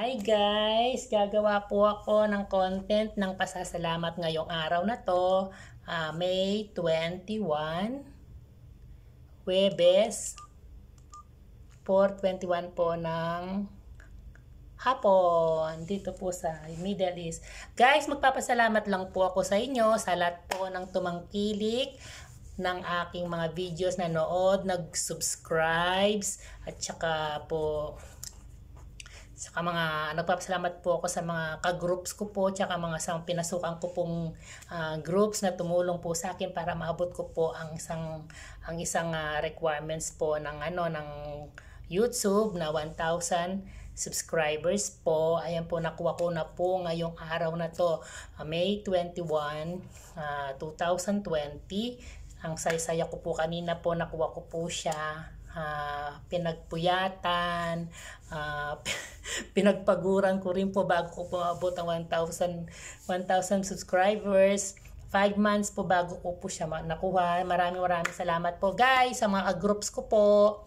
Hi guys! Gagawa po ako ng content ng pasasalamat ngayong araw na to. Uh, May 21, Webes, 4.21 po ng hapon dito po sa Middle East. Guys, magpapasalamat lang po ako sa inyo sa lahat po ng tumangkilik ng aking mga videos na nood, nag-subscribes, at saka po Saka mga nagpapasalamat po ako sa mga ka-groups ko po tsaka mga sa pinasukan ko pong uh, groups na tumulong po sa akin para maabot ko po ang isang ang isang uh, requirements po ng ano ng YouTube na 1,000 subscribers po. Ayan po nakuha ko na po ngayong araw na to, uh, May 21, uh, 2020. Ang saya-saya ko po kanina po nakuha ko po siya uh, pinagpuyatan, uh, pinagpaguran ko rin po bago ko po abot ang 1,000 1,000 subscribers. 5 months po bago ko po siya nakuha. Maraming maraming salamat po guys sa mga groups ko po.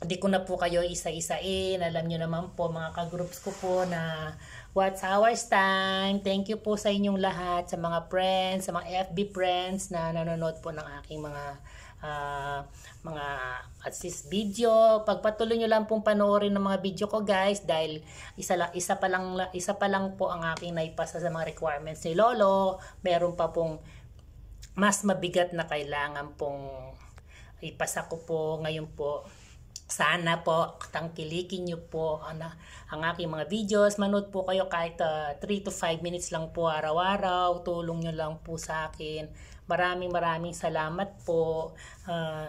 Hindi ko na po kayo isa-isain. Alam nyo naman po mga ka-groups ko po na What's Hours Time. Thank you po sa inyong lahat, sa mga friends, sa mga FB friends na nanonood po ng aking mga uh, mga assist video. Pagpatuloy nyo lang pong panoorin ng mga video ko guys dahil isa, la, isa, pa lang, isa pa lang po ang aking naipasa sa mga requirements ni Lolo. Meron pa pong mas mabigat na kailangan pong ipasa ko po ngayon po sana po tangkilikin niyo po ano, ang aking mga videos. Manood po kayo kahit uh, ah, 3 to 5 minutes lang po araw-araw. Tulong niyo lang po sa akin. Maraming maraming salamat po. Uh,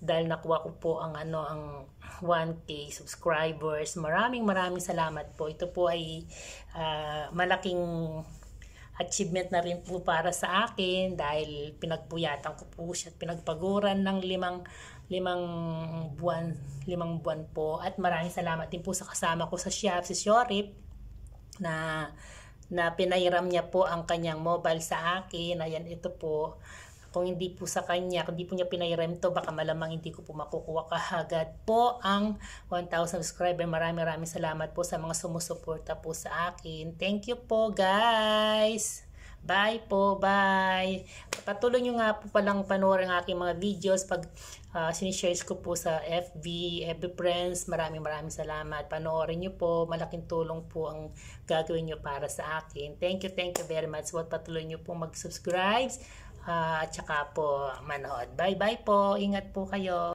dahil nakuha ko po ang ano ang 1k subscribers. Maraming maraming salamat po. Ito po ay uh, malaking achievement na rin po para sa akin dahil pinagpuyatan ko po siya at pinagpaguran ng limang limang buwan limang buwan po at maraming salamat din po sa kasama ko sa shop si Shorip na na pinairam niya po ang kanyang mobile sa akin ayan ito po kung hindi po sa kanya, kung hindi po niya pinay to, baka malamang hindi ko po makukuha kahagad po ang 1,000 subscriber. Maraming maraming salamat po sa mga sumusuporta po sa akin. Thank you po guys! Bye po, bye. Patuloy nyo nga po palang panoorin ang aking mga videos pag uh, sinishare ko po sa FB, Every Friends. Maraming maraming salamat. Panoorin nyo po. Malaking tulong po ang gagawin nyo para sa akin. Thank you, thank you very much. What patuloy nyo po mag-subscribe uh, at saka po manood. Bye-bye po. Ingat po kayo.